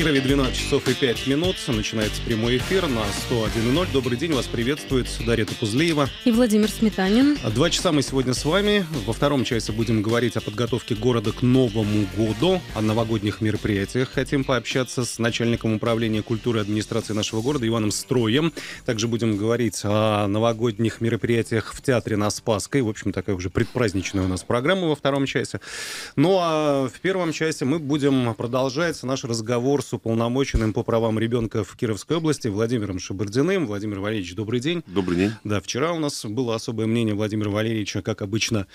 Кирове 12 часов и 5 минут. Начинается прямой эфир на 101.0. Добрый день, вас приветствует Дарья Топузлеева. И Владимир Сметанин. Два часа мы сегодня с вами. Во втором часе будем говорить о подготовке города к Новому году, о новогодних мероприятиях. Хотим пообщаться с начальником управления культуры и администрации нашего города Иваном Строем. Также будем говорить о новогодних мероприятиях в театре на Спасской. В общем, такая уже предпраздничная у нас программа во втором часе. Ну а в первом часе мы будем продолжать наш разговор с с уполномоченным по правам ребенка в Кировской области Владимиром Шабардиным. Владимир Валерьевич, добрый день. Добрый день. Да, вчера у нас было особое мнение Владимира Валерьевича, как обычно,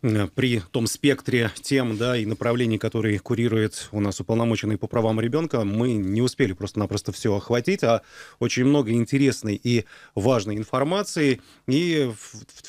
при том спектре тем да, и направлений, которые курирует у нас уполномоченный по правам ребенка, мы не успели просто-напросто все охватить, а очень много интересной и важной информации. И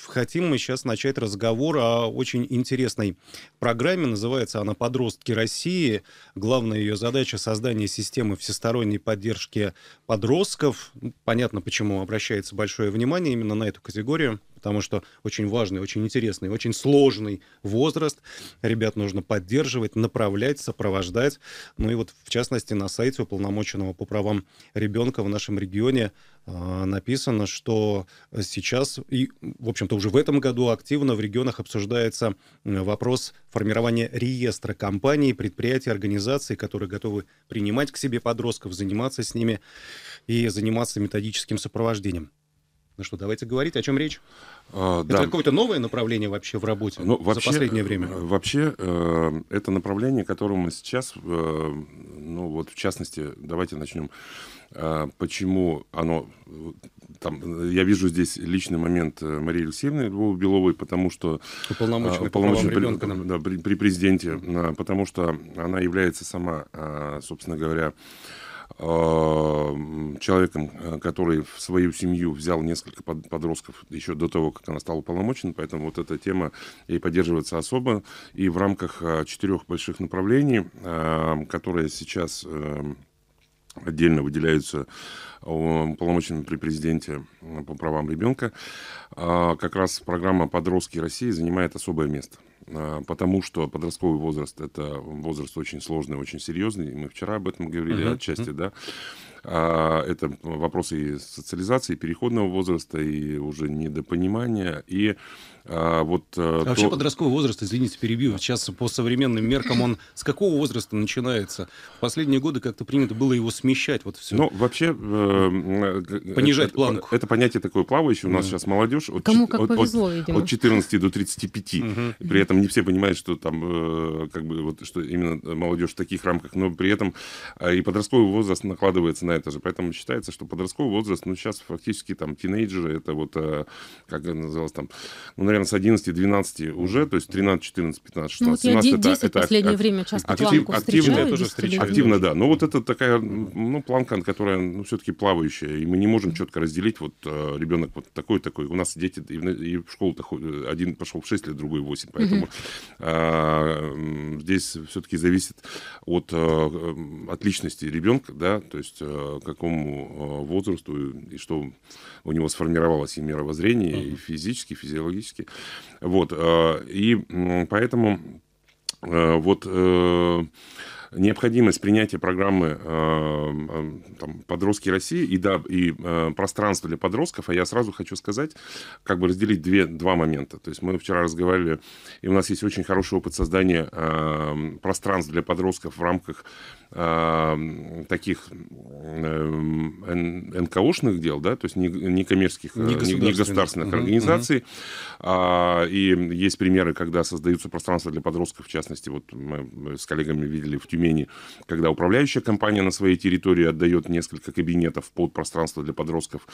хотим мы сейчас начать разговор о очень интересной программе. Называется она «Подростки России». Главная ее задача — создание системы всесторонней поддержки подростков. Ну, понятно, почему обращается большое внимание именно на эту категорию потому что очень важный, очень интересный, очень сложный возраст. Ребят нужно поддерживать, направлять, сопровождать. Ну и вот, в частности, на сайте уполномоченного по правам ребенка в нашем регионе а, написано, что сейчас, и, в общем-то, уже в этом году активно в регионах обсуждается вопрос формирования реестра компаний, предприятий, организаций, которые готовы принимать к себе подростков, заниматься с ними и заниматься методическим сопровождением. Ну что, давайте говорить, о чем речь? А, это да. какое-то новое направление вообще в работе ну, вообще, за последнее время? Э, вообще, э, это направление, которому мы сейчас, э, ну вот в частности, давайте начнем. А, почему оно... Там, я вижу здесь личный момент Марии Алексеевны Беловой, потому что... Уполномоченный, уполномоченный по при, нам. да, при, при президенте, потому что она является сама, собственно говоря, Э, человеком, э, который в свою семью взял несколько подростков еще до того, как она стала полномочен, поэтому вот эта тема и поддерживается особо. И в рамках э, четырех больших направлений, которые сейчас отдельно выделяются полномочиями при президенте по правам ребенка, как раз программа «Подростки России» занимает особое место – а, потому что подростковый возраст это возраст очень сложный, очень серьезный. Мы вчера об этом говорили uh-huh. отчасти, да. А, это вопросы и социализации, и переходного возраста, и уже недопонимания, и а, вот... Э, а то... Вообще подростковый возраст, извините, перебью, сейчас по современным меркам он с какого возраста начинается? В последние годы как-то принято было его смещать, вот все. Ну, вообще... Э, э, э, Понижать это, планку. Это, это понятие такое плавающее, у нас да. сейчас молодежь от, Кому как от, повезло, от, видимо. от 14 до 35, угу. при этом не все понимают, что там, как бы, вот, что именно молодежь в таких рамках, но при этом и подростковый возраст накладывается на одно и же. Поэтому считается, что подростковый возраст, ну, сейчас фактически там тинейджеры, это вот, э, как это называлось там, ну, наверное, с 11-12 уже, то есть 13, 14, 15, 16, ну, вот 17. Я 10 это, это последнее ак- время часто актив, планку активно, тоже встречаю. Активно, да. Но ну, вот это такая, ну, планка, которая, ну, все-таки плавающая, и мы не можем четко разделить, вот, э, ребенок вот такой-такой. У нас дети и в, и в школу-то э, один пошел в 6 лет, другой в 8, поэтому mm здесь все-таки зависит от, от личности ребенка, да, то есть Э, какому э, возрасту и что у него сформировалось и мировоззрение, uh-huh. и физически, и физиологически. Вот. Э, и поэтому вот необходимость принятия программы э, э, там, «Подростки России» и, да, и э, пространство для подростков, а я сразу хочу сказать, как бы разделить две, два момента. То есть мы вчера разговаривали, и у нас есть очень хороший опыт создания э, пространств для подростков в рамках таких НКОшных дел, да, то есть не, не коммерческих, не государственных, не государственных угу, организаций. Угу. А, и есть примеры, когда создаются пространства для подростков, в частности, вот мы с коллегами видели в Тюмени обмене, когда управляющая компания на своей территории отдает несколько кабинетов под пространство для подростков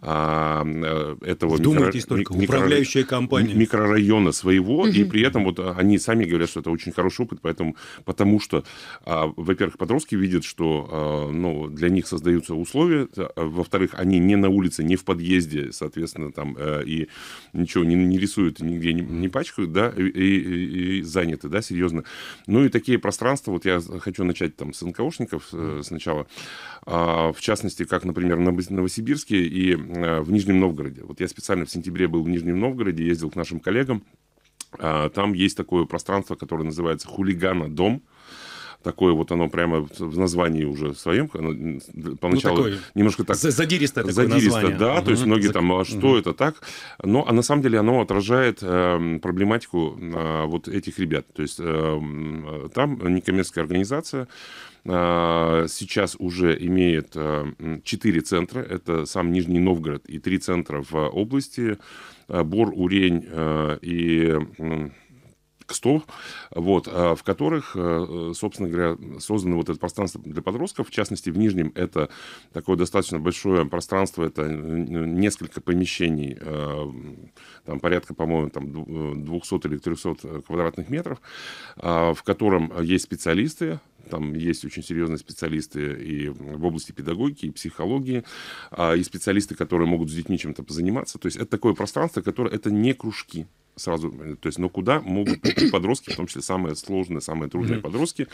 а, э, этого микро... микро... управляющая компания. микрорайона своего, угу. и при этом вот а, они сами говорят, что это очень хороший опыт, поэтому, потому что, а, во-первых, подростки видят, что а, ну, для них создаются условия, а, во-вторых, они не на улице, не в подъезде, соответственно, там, а, и ничего не, не рисуют, нигде не, не пачкают, да, и, и, и заняты, да, серьезно. Ну и такие пространства, вот я Э, хочу начать там с НКОшников э, сначала. А, в частности, как, например, на Новосибирске и э, в Нижнем Новгороде. Вот я специально в сентябре был в Нижнем Новгороде, ездил к нашим коллегам. А, там есть такое пространство, которое называется «Хулигана дом» такое вот оно прямо в названии уже своем, оно поначалу ну, такое, немножко так... Задиристо такое задиристо, название. да, угу. то есть многие там, а что угу. это так? Но а на самом деле оно отражает э, проблематику э, вот этих ребят. То есть э, там некоммерческая организация, а, сейчас уже имеет 4 эм, центра. Это сам Нижний Новгород и 3 центра в области. Э, Бор, Урень э, и текстов, вот, э, в которых, э, собственно говоря, создано вот это пространство для подростков. В частности, в Нижнем это такое достаточно большое пространство, это э, несколько помещений, там порядка, по-моему, там 200 или 300 квадратных метров, а, в котором есть специалисты, там есть очень серьезные специалисты и в области педагогики, и психологии, а, и специалисты, которые могут с детьми чем-то позаниматься. То есть это такое пространство, которое это не кружки сразу, э, то есть, но куда могут подростки, в том числе самые сложные, самые трудные mm-hmm. подростки,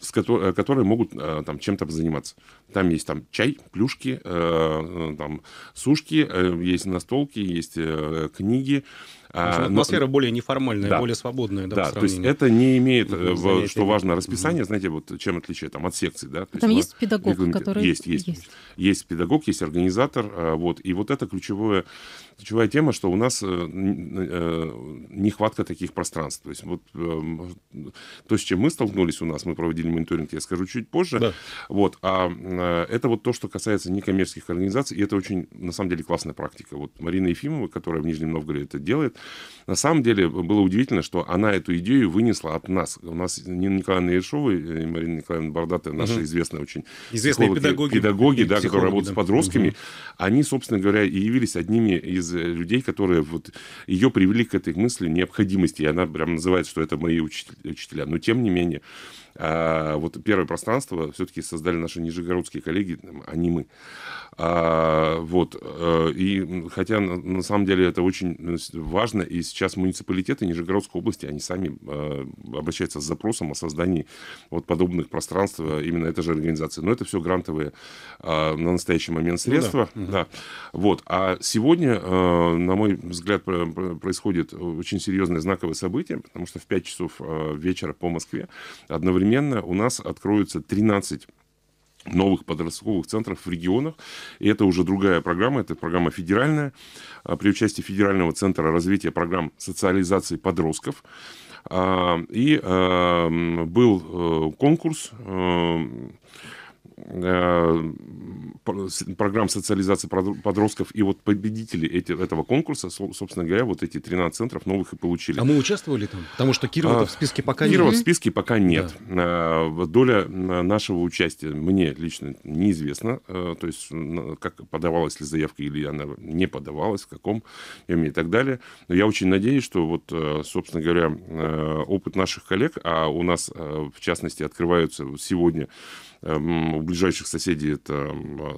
с которые, э, которые могут э, там чем-то заниматься. Там есть там чай, плюшки, там сушки, есть настолки, есть книги. А, атмосфера но, более неформальная, да, более свободная. Да, да то есть это не имеет, в, что важно, расписание. Знаете, вот чем отличает там от секций, да? То там есть, есть педагог, который... Есть, есть, есть. Есть педагог, есть организатор, вот. И вот это ключевое ключевая тема, что у нас э, э, э, нехватка таких пространств. То есть вот то, с чем мы столкнулись у нас, мы проводили мониторинг, я скажу чуть позже. Да. Вот, а это вот то, что касается некоммерческих организаций, и это очень, на самом деле, классная практика. Вот Марина Ефимова, которая в Нижнем Новгороде это делает, на самом деле было удивительно, что она эту идею вынесла от нас. У нас Нина Николаевна Ершова и Марина Николаевна Бардата, наши угу. известные очень известные педагоги, педагоги да, которые работают да. с подростками, угу. они, собственно говоря, и явились одними из Э, людей, которые вот ее привели к этой мысли необходимости. И она прям называет, что это мои учителя. Но тем не менее, а, вот первое пространство все-таки создали наши нижегородские коллеги, а не мы. А, вот. Э, и хотя на, на самом деле это очень э, важно, и сейчас муниципалитеты Нижегородской области, они сами э, обращаются с запросом о создании вот подобных пространств э, именно этой же организации. Но это все грантовые э, на настоящий момент средства. Ну, да. да. Вот. А сегодня, э, на мой взгляд, происходит очень серьезное знаковое событие, потому что в 5 часов вечера по Москве одновременно Одновременно у нас откроются 13 новых подростковых центров в регионах. И это уже другая программа, это программа федеральная, а, при участии Федерального центра развития программ социализации подростков. А, и а, был э, конкурс э, Э, программ социализации подростков. И вот победители эти, этого конкурса, собственно говоря, вот эти 13 центров новых и получили. А мы участвовали там? Потому что Кирова а, в списке пока Кирова нет. в списке пока нет. Да. Э, доля э, нашего участия мне лично неизвестна. То есть как подавалась ли заявка или она не подавалась, в каком и так далее. Но я очень надеюсь, что вот, собственно говоря, опыт наших коллег, а у нас в частности открываются сегодня Эм, у ближайших соседей это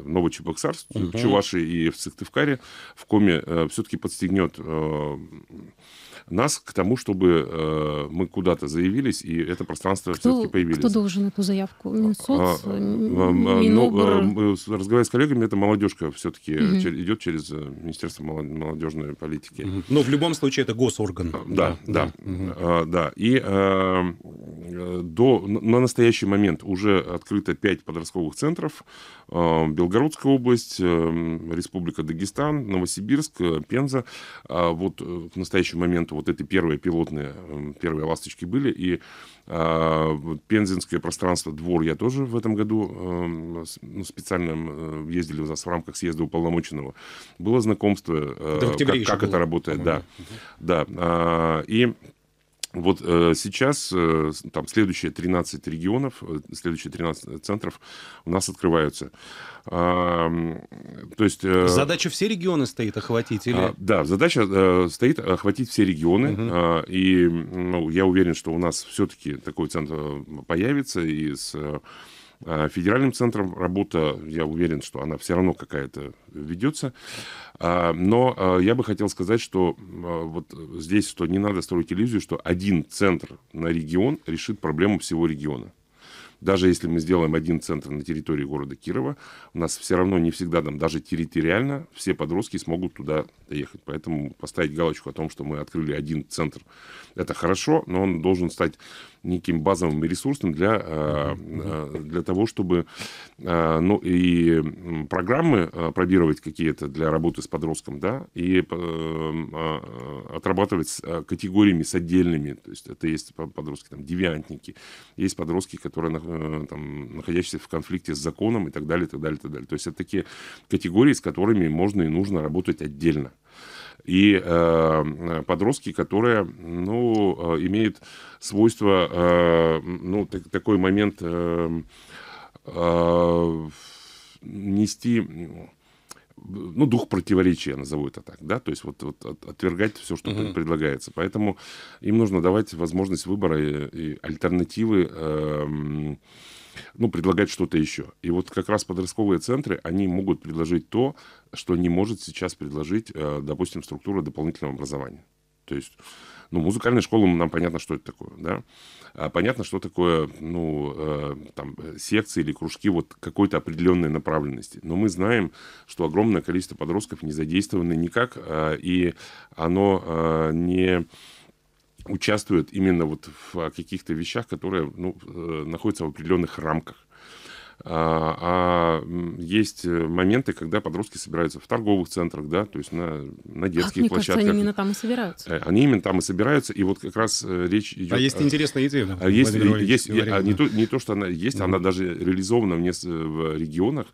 Новочебоксарск, угу. в Чувашии и в Сыктывкаре, в Коме, э, все-таки подстегнет э, нас к тому, чтобы э, мы куда-то заявились, и это пространство все-таки появилось. Кто должен эту заявку? А, Минсоц? А, э, Минобр? Ну, разговаривая с коллегами, это молодежка все-таки угу. идет через Министерство молодежной политики. Но ну, в любом случае это госорган. Да, да. Да, угу. а, да. и эм, э, до, на настоящий момент уже открыто это пять подростковых центров. Э, Белгородская область, э, Республика Дагестан, Новосибирск, э, Пенза. А вот к настоящему моменту вот эти первые пилотные, первые ласточки были. И а, Пензенское пространство, двор я тоже в этом году ну, специально ездили у нас в рамках съезда уполномоченного. Было знакомство, да, как, как это работает. Да, да. А, и вот э, сейчас э, там следующие 13 регионов, э, следующие 13 центров у нас открываются. А, то есть... Э, задача все регионы стоит охватить? Или... А, да, задача э, стоит охватить все регионы. Угу. А, и ну, я уверен, что у нас все-таки такой центр э, появится и с... Э, а, федеральным центром работа, я уверен, что она все равно какая-то ведется. А, но а, я бы хотел сказать, что вот здесь, что не надо строить иллюзию, что один центр на регион решит проблему всего региона. Даже если мы сделаем один центр на территории города Кирова, у нас все равно не всегда там даже территориально все подростки смогут туда доехать. Поэтому поставить галочку о том, что мы открыли один центр, это хорошо, но он должен стать неким базовым ресурсом для, э, э, для того, чтобы э, ну, и программы пробировать какие-то для работы с подростком, да, и отрабатывать с категориями, с отдельными. То есть это есть подростки, там, девиантники, есть подростки, которые там, находящиеся в конфликте с законом и так далее, и так далее, и так далее. То есть это такие категории, с которыми можно и нужно работать отдельно и э, подростки, которые, ну, э, имеют свойство, э, ну, так, такой момент э, э, нести ну, дух противоречия, назову это так, да, то есть вот, вот отвергать все, что uh-huh. предлагается. Поэтому им нужно давать возможность выбора и, и альтернативы. Э, ну, предлагать что-то еще. И вот как раз подростковые центры, они могут предложить то, что не может сейчас предложить, э, допустим, структура дополнительного образования. То есть, ну, музыкальная школа, нам понятно, что это такое, да. А понятно, что такое, ну, э, там, э, секции или кружки вот какой-то определенной направленности. Но мы знаем, что огромное количество подростков не задействованы никак, и оно не участвуют именно вот в а, каких-то вещах, которые ну, э, находятся в определенных рамках. А, а есть э, моменты, когда подростки собираются в торговых центрах, да, то есть на, на а детских а, мне Кажется, они именно там и собираются. Э, они именно там и собираются, и вот как раз речь идет. А есть интересная идея. А есть, есть а, не, то, не то, что она есть, да. она даже реализована в, нес... в регионах,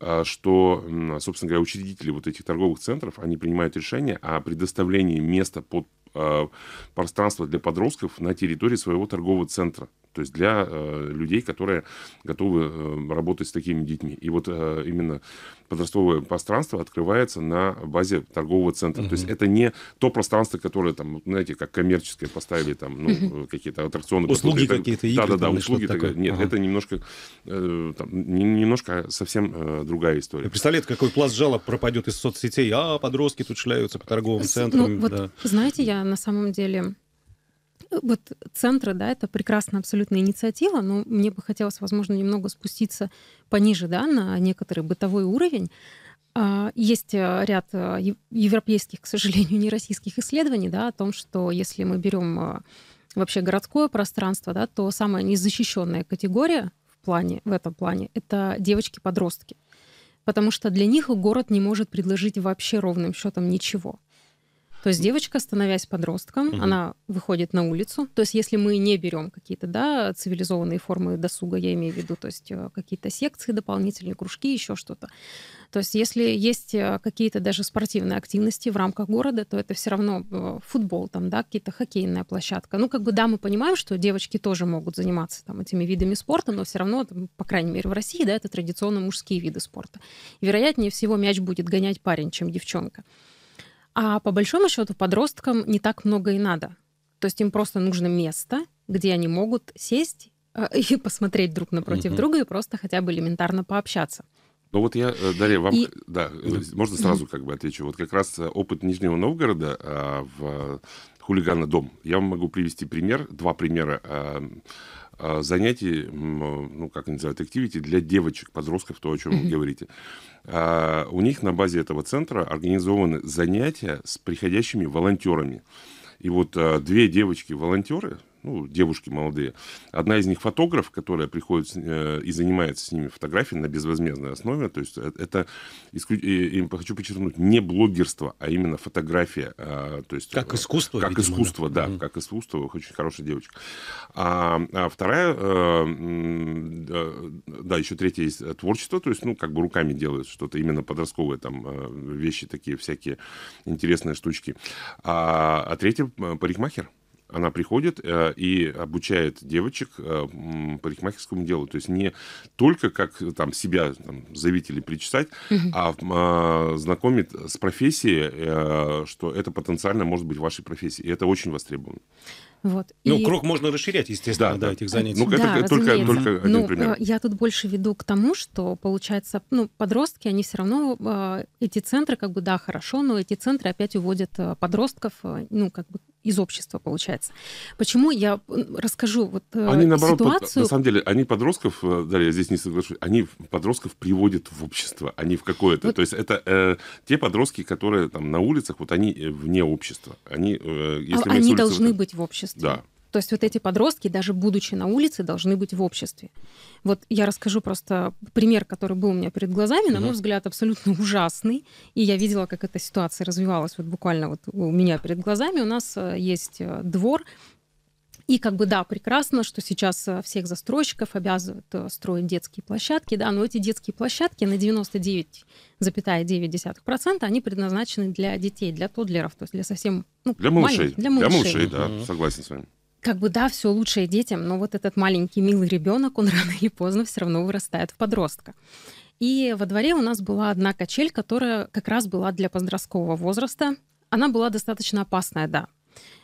а, что, собственно говоря, учредители вот этих торговых центров, они принимают решение о предоставлении места под Э, пространство для подростков на территории своего торгового центра. То есть для э, людей, которые готовы э, работать с такими детьми. И вот э, именно подростковое пространство открывается на базе торгового центра. Угу. То есть это не то пространство, которое там, знаете, как коммерческое поставили там ну, э, какие-то аттракционы. Услуги какие-то, игры. Да-да-да, услуги. Такое. Нет, ага. это немножко, э, там, немножко а совсем э, другая история. Представляете, какой пласт жалоб пропадет из соцсетей? А, подростки тут шляются по торговым ну, центрам. Ну, вот, да. Знаете, я на самом деле Э, вот центры, да, это прекрасная абсолютная инициатива, но мне бы хотелось, возможно, немного спуститься пониже, да, на некоторый бытовой уровень. А, есть э, ряд э, европейских, к сожалению, не российских исследований, да, о том, что если мы берем вообще городское пространство, да, то самая незащищенная категория в плане, в этом плане, это девочки-подростки потому что для них город не может предложить вообще ровным счетом ничего. То есть девочка, становясь подростком, угу. она выходит на улицу. То есть если мы не берем какие-то да, цивилизованные формы досуга, я имею в виду, то есть э, какие-то секции, дополнительные кружки, еще что-то. То есть если есть э, какие-то даже спортивные активности в рамках города, то это все равно э, футбол, там, да, какие-то хоккейная площадка. Ну, как бы, да, мы понимаем, что девочки тоже могут заниматься там этими видами спорта, но все равно, там, по крайней мере, в России, да, это традиционно мужские виды спорта. И, вероятнее всего мяч будет гонять парень, чем девчонка. А по большому счету подросткам не так много и надо. То есть им просто нужно место, где они могут сесть э, и посмотреть друг напротив угу. друга и просто хотя бы элементарно пообщаться. Ну вот я, э, Дарья, вам, и... да, э, можно сразу как бы отвечу. Вот как раз опыт Нижнего Новгорода а, в хулигана дом. Я вам могу привести пример, два примера а, а, занятий, а, ну, как они называют, активити для девочек, подростков, то, о чем вы говорите. А, у них на базе этого центра организованы занятия с приходящими волонтерами. И вот две девочки-волонтеры, ну, девушки молодые. Одна из них фотограф, которая приходит э, и занимается с ними фотографией на безвозмездной основе. То есть э, это, исклю... хочу подчеркнуть, не блогерство, а именно фотография. А, то есть, как э, искусство. Как видимо, искусство, да, угу. как искусство. Очень хорошая девочка. А, а вторая, да, еще третья есть творчество, то есть, ну, как бы руками делают что-то, именно подростковые там вещи такие всякие интересные штучки. А, а третья парикмахер. Она приходит э, и обучает девочек э, парикмахерскому делу. То есть не только как э, там себя там, завить или причесать, угу. а э, знакомит с профессией, э, что это потенциально может быть вашей профессией. И это очень востребовано. Вот. Ну, и... круг можно расширять, естественно, да, да, этих занятий. Ну, да, это только, только один ну, пример. Э, я тут больше веду к тому, что, получается, ну, подростки, они все равно, э, эти центры, как бы, да, хорошо, но эти центры опять уводят подростков, ну, как бы, из общества, получается. Почему я расскажу вот э, Они, наоборот, ситуацию... под, на самом деле, они подростков, э, да, я здесь не соглашусь, они подростков приводят в общество, они а в какое-то. Вот... То есть это э, те подростки, которые там на улицах, вот они э, вне общества. Они, э, если а, они улицы, должны вот, быть в обществе. Да. То есть вот эти подростки, даже будучи на улице, должны быть в обществе. Вот я расскажу просто пример, который был у меня перед глазами, на мой взгляд, абсолютно ужасный. И я видела, как эта ситуация развивалась вот буквально вот у меня перед глазами. У нас э, есть э, двор, и как бы да, прекрасно, что сейчас э, всех застройщиков обязывают строить детские площадки, да, но эти детские площадки на 99,9% они предназначены для детей, для тодлеров, то есть для совсем ну, для малышей, для малышей, для малышей, да, согласен с вами как бы да, все лучшее детям, но вот этот маленький милый ребенок, он рано или поздно все равно вырастает в подростка. И во дворе у нас была одна качель, которая как раз была для подросткового возраста. Она была достаточно опасная, да.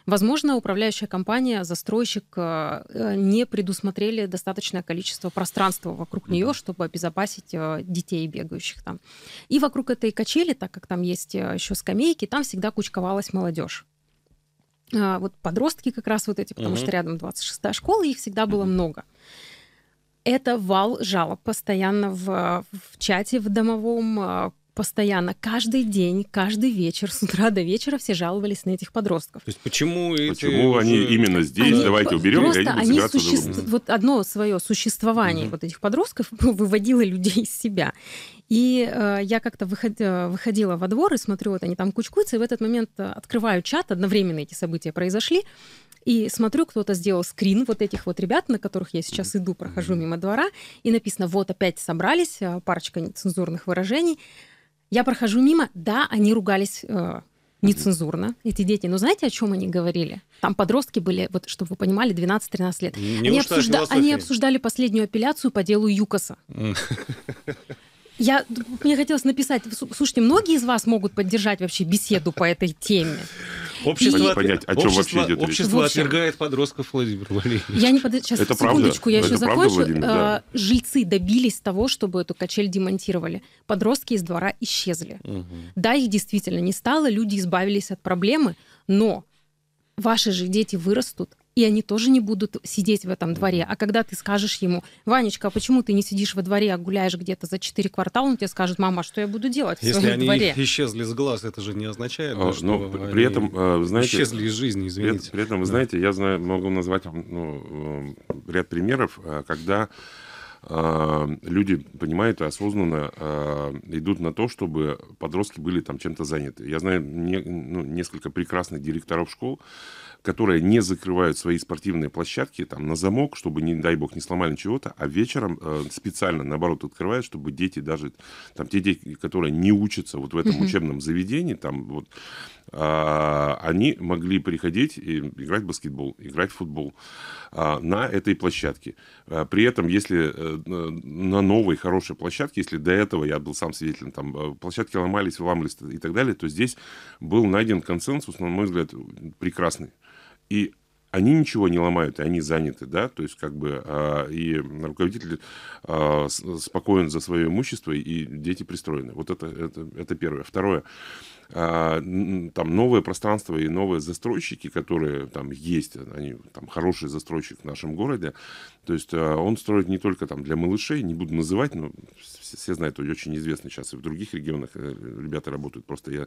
Возможно, управляющая компания, застройщик э, э, не предусмотрели достаточное количество пространства вокруг нее, чтобы обезопасить э, детей, бегающих там. И вокруг этой качели, так как там есть еще скамейки, там всегда кучковалась молодежь. А, вот подростки как раз вот эти, потому угу. что рядом 26-я школа, их всегда было угу. много. Это вал жалоб постоянно в, в чате, в домовом, а, постоянно, каждый день, каждый вечер, с утра до вечера все жаловались на этих подростков. То есть почему Почему эти... они именно здесь? Они Давайте уберем, просто и они суще... Вот одно свое существование угу. вот этих подростков выводило людей из себя. И э, я как-то выход, э, выходила во двор и смотрю, вот они там кучкуются, и в этот момент э, открываю чат, одновременно эти события произошли, и смотрю, кто-то сделал скрин вот этих вот ребят, на которых я сейчас иду, прохожу мимо двора, и написано, вот опять собрались, э, парочка нецензурных выражений. Я прохожу мимо, да, они ругались э, нецензурно, эти дети. Но знаете, о чем они говорили? Там подростки были, вот чтобы вы понимали, 12-13 лет. Не они, обсужда... они обсуждали последнюю апелляцию по делу Юкоса. Я, мне хотелось написать, слушайте, многие из вас могут поддержать вообще беседу по этой теме. Общество, и... понять, о чем общество, вообще идет общество речь. отвергает подростков Владимир Валерьевич. Я не под... Сейчас, это секундочку, правда? я это еще правда, закончу. Владимир, да. А, жильцы добились того, чтобы эту качель демонтировали. Подростки из двора исчезли. Угу. Да, их действительно не стало, люди избавились от проблемы, но ваши же дети вырастут, и они тоже не будут сидеть в этом дворе. А когда ты скажешь ему, Ванечка, а почему ты не сидишь во дворе, а гуляешь где-то за четыре квартала, он тебе скажет, мама, а что я буду делать в Если они дворе? исчезли с глаз, это же не означает, а, что но ну, при, при этом, э, знаете, исчезли из жизни, извините. При, при этом, вы да. знаете, я знаю, могу назвать ну, э, ряд примеров, э, когда люди понимают и осознанно идут на то, чтобы подростки были там чем-то заняты. Я знаю не, ну, несколько прекрасных директоров школ, которые не закрывают свои спортивные площадки там на замок, чтобы, не дай бог, не сломали чего-то, а вечером э, специально, наоборот, открывают, чтобы дети даже, там, те дети, которые не учатся вот в этом учебном заведении, там, вот, а, они могли приходить и играть в баскетбол, играть в футбол а, на этой площадке. А, при этом, если э, на новой хорошей площадке, если до этого я был сам свидетелем, там э, площадки ломались, ломались и так далее, то здесь был найден консенсус, на мой взгляд, прекрасный. И они ничего не ломают, и они заняты, да, то есть как бы и руководитель спокоен за свое имущество, и дети пристроены. Вот это, это, это первое. Второе, а, там новое пространство и новые застройщики, которые там есть, они там хороший застройщик в нашем городе, то есть а, он строит не только там для малышей, не буду называть, но все, все знают, очень известный сейчас и в других регионах э, ребята работают, просто я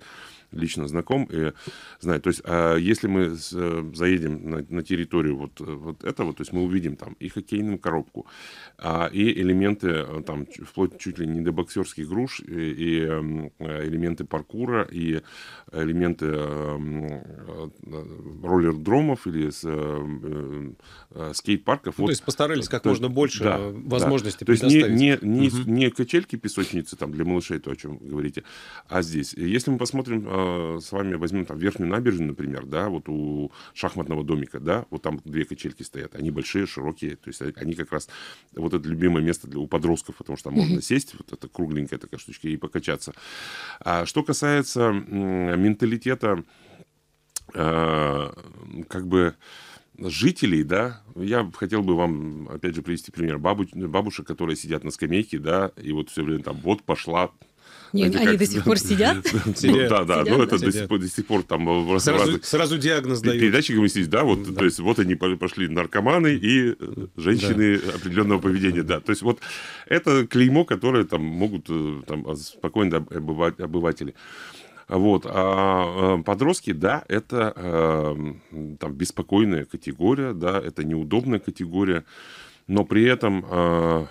лично знаком и знаю. То есть а, если мы э, заедем на, на территорию вот, э, вот этого, то есть мы увидим там и хоккейную коробку, и элементы там вплоть чуть ли не до боксерских груш, и, и эм, элементы паркура, и и элементы эм, э, роллер-дромов или э, э, скейт-парков. Ну, вот. То есть постарались как то, можно больше да, возможностей да. То есть не, не, не, угу. не качельки, песочницы там для малышей, то, о чем говорите, а здесь. Если мы посмотрим с вами, возьмем там верхнюю набережную, например, да, вот у шахматного домика, да, вот там две качельки стоят, они большие, широкие, то есть они как раз вот это любимое место для у подростков, потому что там можно сесть, вот эта кругленькая такая штучка, и покачаться. А что касается менталитета э, как бы жителей, да, я хотел бы вам, опять же, привести пример бабушек, которые сидят на скамейке, да, и вот все время там, вот пошла не, они, как... до сих пор сидят? Ну сидят. Да, да, ну сидят, ну это до, сих пор, до сих пор там... Сразу, разных... сразу диагноз дают. Передатчик мы да, вот, да. то есть вот они пошли наркоманы и э, женщины да. определенного поведения, да. То есть вот это клеймо, которое там могут э, там а, спокойно обыватели. Вот. А э, подростки, да, это эм, там, беспокойная категория, да, это неудобная категория, но при этом, э,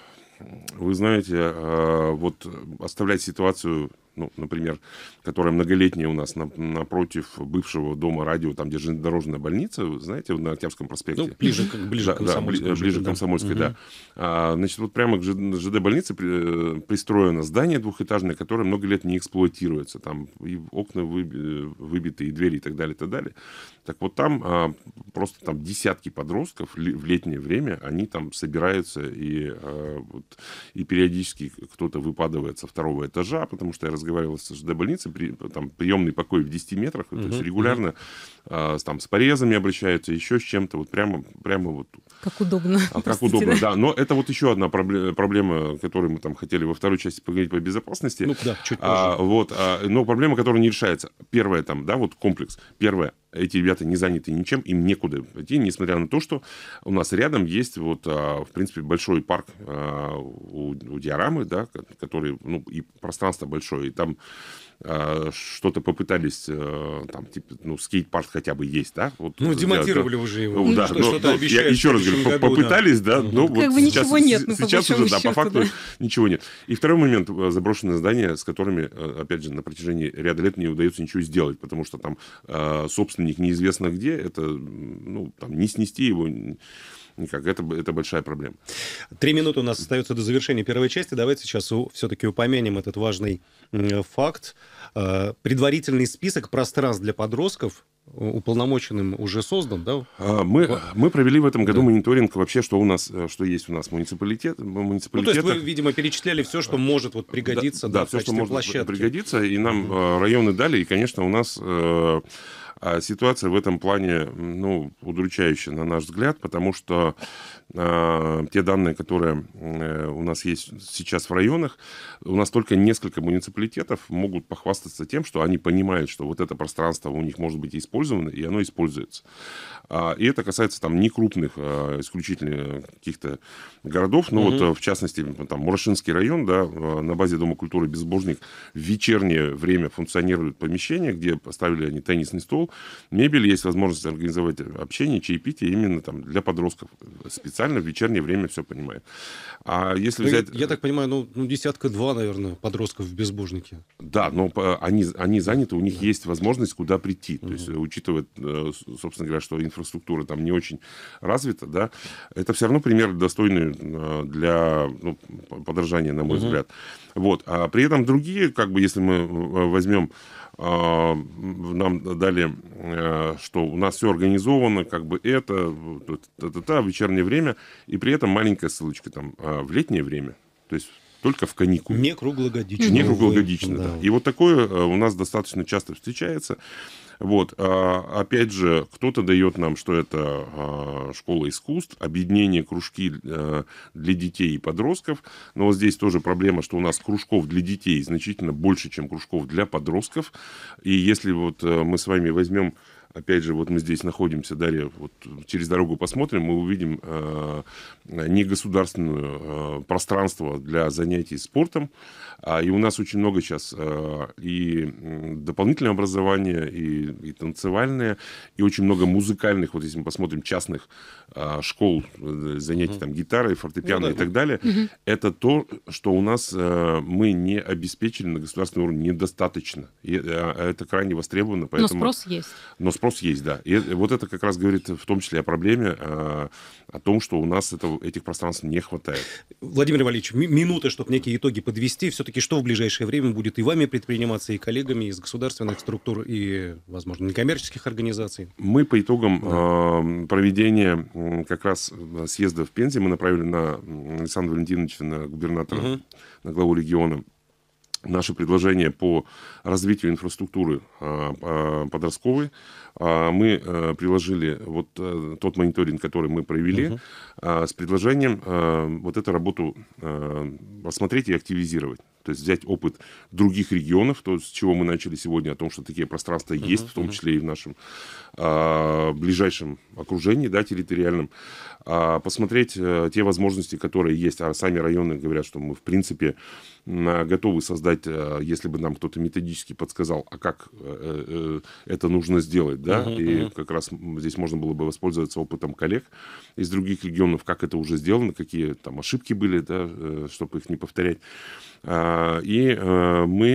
вы знаете, э, вот оставлять ситуацию ну, например, которая многолетняя у нас на, напротив бывшего дома радио, там, где железнодорожная больница, знаете, на Октябрьском проспекте. Ну, ближе, к, ближе да, к Комсомольской. Да, ближе к Комсомольской, да. да. А, значит, вот прямо к ЖД больнице при, э, пристроено здание двухэтажное, которое много лет не эксплуатируется. Там и окна выби, э, выбиты, и двери, и так далее, и так далее. Так вот там а, просто там десятки подростков в летнее время, они там собираются и, а, вот, и периодически кто-то выпадывает со второго этажа, потому что я разговаривал с ЖД больницей, при, там приемный покой в 10 метрах, угу, то есть регулярно угу. э, там с порезами обращаются, еще с чем-то, вот прямо, прямо вот как удобно. А как удобно, да. Но это вот еще одна проблема, которую мы там хотели во второй части поговорить по безопасности. Ну да, чуть а, позже. А, вот, а, но проблема, которая не решается. Первое там, да, вот комплекс. Первое, эти ребята не заняты ничем, им некуда идти, несмотря на то, что у нас рядом есть вот, а, в принципе, большой парк а, у, у Диорамы, да, который, ну, и пространство большое, и там Э, что-то попытались, э, там, типа, ну, скейт-парк хотя бы есть, да? Вот, ну, э, демонтировали да, уже его. Ну, ну да, что, но, ну, что ну, я еще раз говорю, году, попытались, да, да но как вот бы сейчас, ничего нет, ну, сейчас уже, да, по факту да. ничего нет. И второй момент, заброшенные здания, с которыми, опять же, на протяжении ряда лет не удается ничего сделать, потому что там собственник неизвестно где, это, ну, там, не снести его, никак. Это, это большая проблема. Три минуты у нас остается до завершения первой части. Давайте сейчас все-таки упомянем этот важный факт. Э, предварительный список пространств для подростков уполномоченным уже создан, да? А, мы, мы провели в этом году да. мониторинг вообще, что у нас, э, что есть у нас муниципалитет, муниципалитет. Ну, то есть вы, видимо, перечисляли все, что может вот пригодиться, да, да, да все, что может площадки. пригодиться, и нам угу. районы дали, и, конечно, у нас а ситуация в этом плане ну, удручающая, на наш взгляд, потому что э, те данные, которые э, у нас есть сейчас в районах, у нас только несколько муниципалитетов могут похвастаться тем, что они понимают, что вот это пространство у них может быть использовано, и оно используется. А, и это касается там не крупных, а исключительно каких-то городов. Ну угу. вот, э, в частности, там Мурашинский район, да, э, на базе Дома культуры «Безбожник» в вечернее время функционируют помещения, где поставили они теннисный стол, мебель, есть возможность организовать общение, чаепитие именно там для подростков. Специально в вечернее время все понимает. А если ну, взять... Я, я так понимаю, ну, ну десятка-два, наверное, подростков в безбожнике. Да, но они, они заняты, у них да. есть возможность куда прийти. Угу. То есть, учитывая, э, собственно говоря, что инфраструктура там не очень развита, да, это все равно пример достойный э, для ну, подражания, на мой угу. взгляд. Вот. А при этом другие, как бы, если мы э, возьмем а, нам дали, э, что у нас все организовано, как бы это, та-та-та, вечернее время, и при этом маленькая ссылочка там а, в летнее время, то есть только в каникулы. Не круглогодично. Не круглогодично, да. да. И вот такое э, у нас достаточно часто встречается. Вот, а, опять же, кто-то дает нам, что это а, школа искусств, объединение кружки а, для детей и подростков, но вот здесь тоже проблема, что у нас кружков для детей значительно больше, чем кружков для подростков, и если вот э, мы с вами возьмем Опять же, вот мы здесь находимся, Дарья, вот через дорогу посмотрим, мы увидим э, не государственное э, пространство для занятий спортом. А, и у нас очень много сейчас э, и дополнительное образование, и, и танцевальное, и очень много музыкальных, вот если мы посмотрим, частных э, школ, э, занятий mm-hmm. там гитарой, фортепиано ну, да, и так далее. Mm-hmm. Это то, что у нас э, мы не обеспечили на государственном уровне недостаточно. И, э, а это крайне востребовано. Поэтому... Но спрос есть. Но спрос спрос есть, да. И вот это как раз говорит в том числе о проблеме, э, о том, что у нас это, этих пространств не хватает. Владимир Валерьевич, минута, чтобы некие итоги подвести. Все-таки что в ближайшее время будет и вами предприниматься, и коллегами из государственных структур, и, возможно, некоммерческих организаций? Мы по итогам да. Э, проведения как раз э, съезда в Пензе мы направили на Александра Валентиновича, на губернатора, угу. на главу региона наши предложения по развитию инфраструктуры а, а, подростковой. А, мы э, приложили вот э, тот мониторинг, который мы провели, угу. с предложением вот эту работу рассмотреть и активизировать. То есть взять опыт других регионов, то, с чего мы начали сегодня, о том, что такие пространства uh-huh, есть, в том числе и в нашем а, ближайшем окружении, да, территориальном, а, посмотреть а, те возможности, которые есть. А сами районы говорят, что мы, в принципе, готовы создать, э, если бы нам кто-то методически подсказал, а как э, э, это нужно сделать, да, uh-huh, и uh-huh. как раз здесь можно было бы воспользоваться опытом коллег из других регионов, как это уже сделано, какие там ошибки были, да, чтобы их не повторять. А, и мы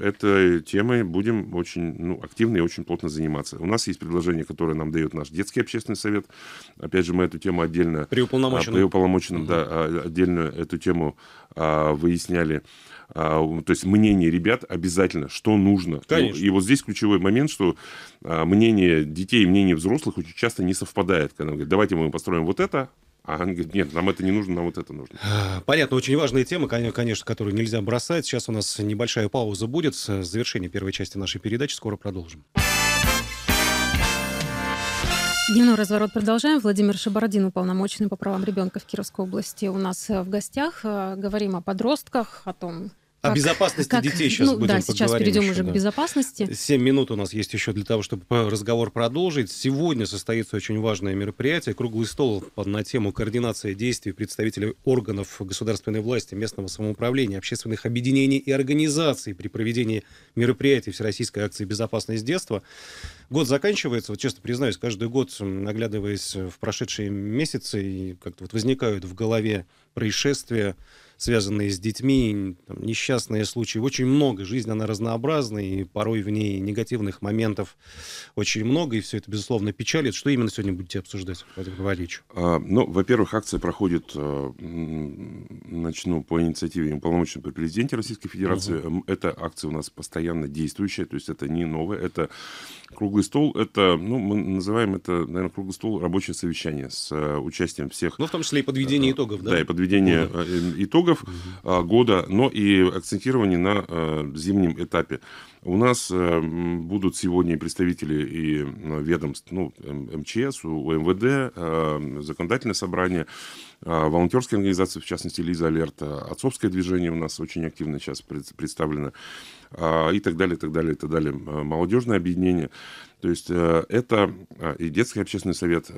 этой темой будем очень ну, активно и очень плотно заниматься. У нас есть предложение, которое нам дает наш детский общественный совет. Опять же, мы эту тему отдельно... При уполномоченном. А, при уполномоченном, угу. да, а, отдельно эту тему а, выясняли а, то есть мнение ребят обязательно, что нужно. Ну, конечно. И, вот здесь ключевой момент, что а, мнение детей, и мнение взрослых очень часто не совпадает. Когда говорят, давайте мы построим вот это, а они говорят, нет, нам это не нужно, нам вот это нужно. Понятно, очень важная тема, конечно, которую нельзя бросать. Сейчас у нас небольшая пауза будет. Завершение первой части нашей передачи. Скоро продолжим. Дневной разворот продолжаем. Владимир Шабардин, уполномоченный по правам ребенка в Кировской области, у нас э, в гостях. Э, говорим о подростках, о том, о безопасности как, детей ну сейчас ну, будем Да, сейчас перейдем уже да. к безопасности. Семь минут у нас есть еще для того, чтобы разговор продолжить. Сегодня состоится очень важное мероприятие. Круглый стол на тему координации действий представителей органов государственной власти, местного самоуправления, общественных объединений и организаций при проведении мероприятий Всероссийской акции «Безопасность детства». Год заканчивается, вот честно признаюсь, каждый год, наглядываясь в прошедшие месяцы, как-то вот возникают в голове происшествия, связанные с детьми, там, несчастные случаи. Очень много. Жизнь, она разнообразная и порой в ней негативных моментов очень много, и все это, безусловно, печалит. Что именно сегодня будете обсуждать, Владимир Валерьевич? А, ну, во-первых, акция проходит, а, начну по инициативе уполномоченного президента Российской Федерации. Угу. Эта акция у нас постоянно действующая, то есть это не новое, это круглый стол, это, ну, мы называем это, наверное, круглый стол рабочее совещание с э, участием всех... Ну, в том числе и подведение а, итогов, да? Да, и подведение угу. итогов итогов а, года, но и акцентирование на а, зимнем этапе. У нас э, будут сегодня представители и ведомств, ну, МЧС, УМВД, а, законодательное собрание, волонтерские организации, в частности, Лиза Алерт, отцовское движение у нас очень активно сейчас представлено, и так далее, и так далее, и так далее. Молодежное объединение. То есть э, это и детский общественный совет,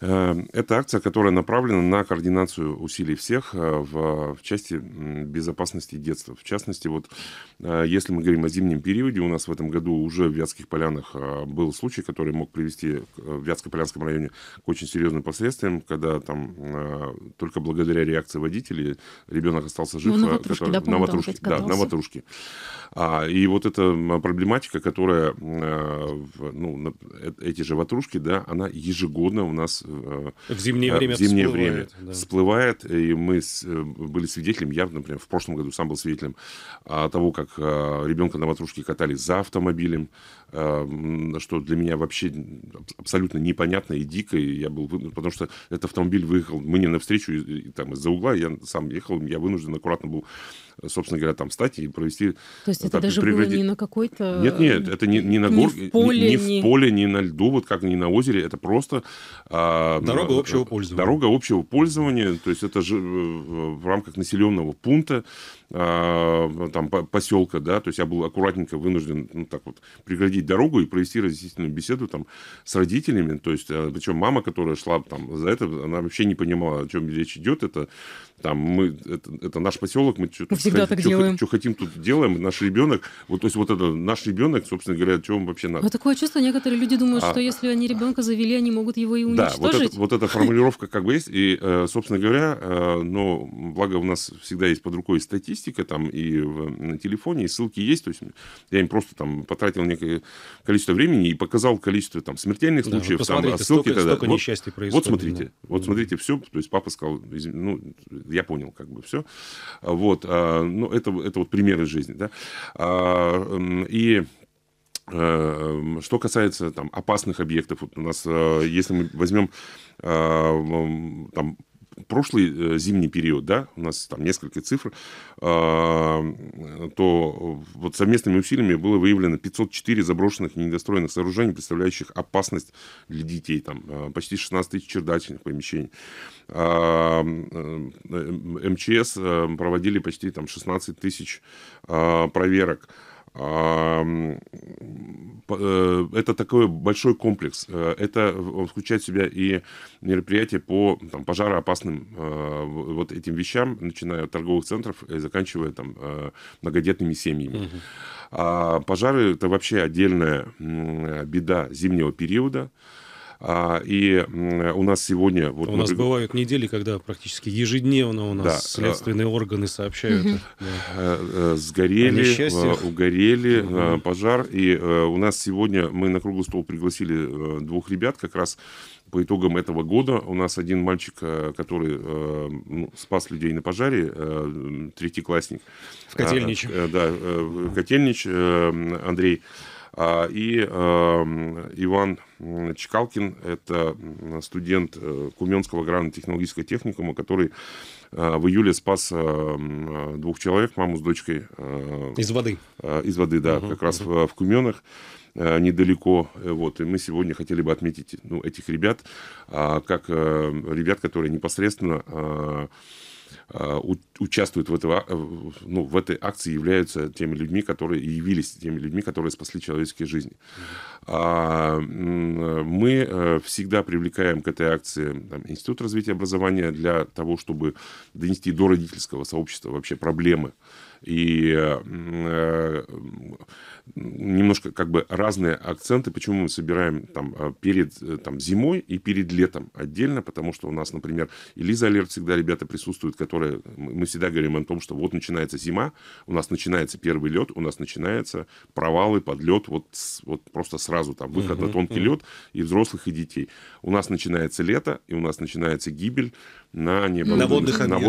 Эм, Это акция, которая направлена на координацию усилий всех э, в, в части безопасности детства. В частности, вот э, если мы говорим о зимнем периоде, у нас в этом году уже в Вятских полянах э, был случай, который мог привести в Вятско-Полянском районе к очень серьезным последствиям, когда там только благодаря реакции водителей ребенок остался жив. Ну, на ватрушке, который, да, помню, на ватрушке, да, на ватрушке. А, и вот эта проблематика, которая, ну, эти же ватрушки, да, она ежегодно у нас Э, в зимнее э, время, в зимнее время да. всплывает. И мы с, э, были свидетелем, я, например, в прошлом году сам был свидетелем а, того, как а, ребенка на матрушке катали за автомобилем, а, что для меня вообще абсолютно непонятно и дико. И я был, ну, потому что этот автомобиль выехал мне навстречу и, и, там из-за угла, я сам ехал, я вынужден аккуратно был собственно говоря, там встать и провести... То есть э, это даже прегради... было не на какой-то... Нет, нет, это не, не на горке, не, в поле, не, не в поле, не на льду, вот как не на озере, это просто... А, дорога общего пользования. Дорога общего пользования, то есть это же э, в рамках населенного пункта, а, там поселка, да, то есть я был аккуратненько вынужден, ну так вот, преградить дорогу и провести разъяснительную беседу там с родителями, то есть, а, причем мама, которая шла там за это, она вообще не понимала, о чем речь идет, это там мы, это, это наш поселок, мы что, всегда хотим, так делаем. что хотим, тут делаем, наш ребенок, вот, то есть вот это наш ребенок, собственно говоря, чем вообще надо. Вот такое чувство, некоторые люди думают, а, что если они ребенка завели, они могут его и уничтожить. Да, вот, это, вот эта формулировка как бы есть, и, э, собственно говоря, э, но благо у нас всегда есть под рукой статистика там и на телефоне, и ссылки есть, то есть я им просто там потратил некое количество времени и показал количество там смертельных случаев, да, вот там, ссылки столько, тогда. Столько вот, происходит. Вот смотрите, да. вот смотрите, все, то есть папа сказал, ну, я понял как бы все. Вот, а, ну, это, это вот примеры жизни, да. А, и э, что касается там, опасных объектов, вот у нас, э, если мы возьмем э, там, прошлый зимний период, да, у нас там несколько цифр, то вот совместными усилиями было выявлено 504 заброшенных и недостроенных сооружений, представляющих опасность для детей, там почти 16 тысяч чердачных помещений. МЧС проводили почти там 16 тысяч проверок. Э, это такой большой комплекс. Э, это включает в себя и мероприятия по там, пожароопасным э, вот этим вещам, начиная от торговых центров и заканчивая там многодетными семьями. Угу. А пожары это вообще отдельная беда зимнего периода. А, и у нас сегодня... Вот, у например... нас бывают недели, когда практически ежедневно у нас да. следственные э, органы сообщают. Э, э, сгорели, угорели, пожар. И у нас сегодня мы на круглый стол пригласили двух ребят как раз по итогам этого года у нас один мальчик, который э, ну, спас людей на пожаре, э, третий классник. В Котельнич. Э, да, э, Котельнич э, Андрей. Э, и э, Иван Чекалкин – это студент э, Куменского аграрно-технологического техникума, который э, в июле спас э, двух человек, маму с дочкой. Из воды. Из воды, да, угу, как раз угу. в Куменах недалеко. Вот. И мы сегодня хотели бы отметить ну, этих ребят а, как ребят, которые непосредственно Э, участвуют в этой, э, ну, в этой акции, являются теми людьми, которые и явились теми людьми, которые спасли человеческие жизни. А, мы э, всегда привлекаем к этой акции там, Институт развития образования для того, чтобы донести до родительского сообщества вообще проблемы и э, немножко как бы разные акценты, почему мы собираем там а, перед э, там, зимой и перед летом отдельно, потому что у нас, например, и Лиза Алерт всегда ребята присутствуют, которые, мы всегда говорим о том, что вот начинается зима, у нас начинается первый лед, у нас начинается провалы под лед, вот, вот просто сразу там выход на тонкий лед и взрослых, и детей. У нас начинается лето, и у нас начинается гибель, на, небо, на водных объектах.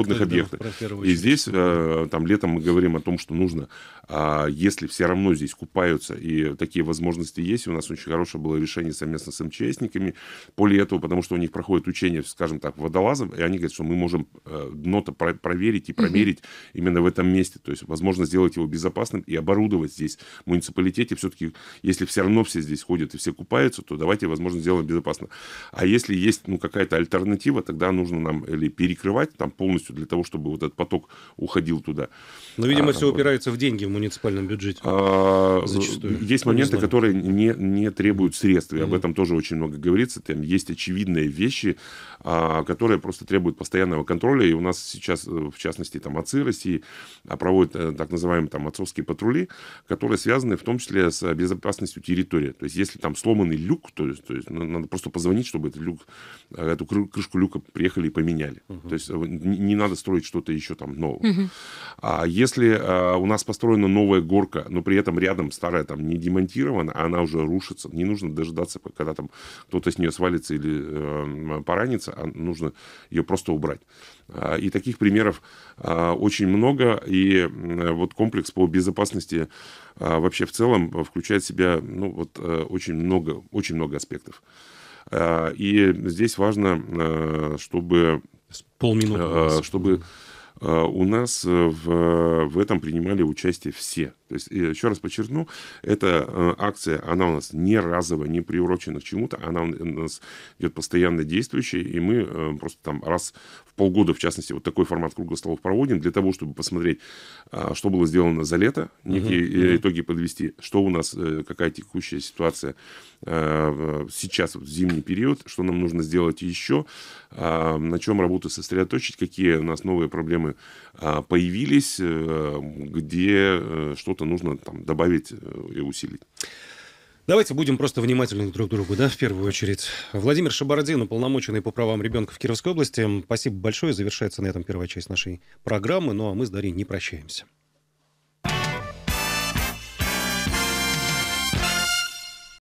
водных Да, и здесь э, там летом мы говорим о том, что нужно, а, если все равно здесь купаются и такие возможности есть, у нас очень хорошее было решение совместно с МЧСниками поле этого, потому что у них проходит учение, скажем так, водолазов, и они говорят, что мы можем э, дно-то проверить и промерить угу. именно в этом месте. То есть, возможно, сделать его безопасным и оборудовать здесь в муниципалитете. Все-таки, если все равно все здесь ходят и все купаются, то давайте, возможно, сделаем безопасно. А если есть ну, какая-то альтернатива, тогда нужно нам э, или перекрывать там полностью для того, чтобы вот этот поток уходил туда. Но, ну, видимо, а, все вот. упирается в деньги в муниципальном бюджете. А, зачастую. Есть моменты, которые не, не требуют средств, и об этом тоже очень много говорится. Там есть очевидные вещи, а, которые просто требуют постоянного контроля, и у нас сейчас, э, в частности, там отцы России а, проводят э, так называемые там отцовские патрули, которые связаны в том числе с безопасностью территории. То есть, если там сломанный люк, то есть, то есть ну, надо просто позвонить, чтобы этот люк, э, эту крышку люка приехали и поменяли поменяли. Угу. То есть э, не, не надо строить что-то еще там нового. Угу. А если а, у нас построена новая горка, но при этом рядом старая там не демонтирована, а она уже рушится, не нужно дожидаться, когда там кто-то с нее свалится или э, поранится, а нужно ее просто убрать. А, и таких примеров а, очень много, и а, вот комплекс по безопасности а, вообще в целом включает в себя ну, вот, а, очень, много, очень много аспектов. А, и здесь важно, чтобы полминуты. Э, э, чтобы э, у нас в, в этом принимали участие все то есть, еще раз подчеркну, эта э, акция, она у нас не разовая, не приурочена к чему-то, она у нас идет постоянно действующая, и мы э, просто там раз в полгода, в частности, вот такой формат круглых столов проводим для того, чтобы посмотреть, а, что было сделано за лето, некие uh-huh. итоги подвести, что у нас, э, какая текущая ситуация сейчас, вот, зимний период, что нам нужно сделать еще, а, на чем работу сосредоточить, какие у нас новые проблемы а, появились, где что-то что нужно там, добавить э, и усилить. Давайте будем просто внимательны друг к другу, да, в первую очередь. Владимир Шабардин, уполномоченный по правам ребенка в Кировской области. Спасибо большое. Завершается на этом первая часть нашей программы. Ну а мы с Дарьей не прощаемся.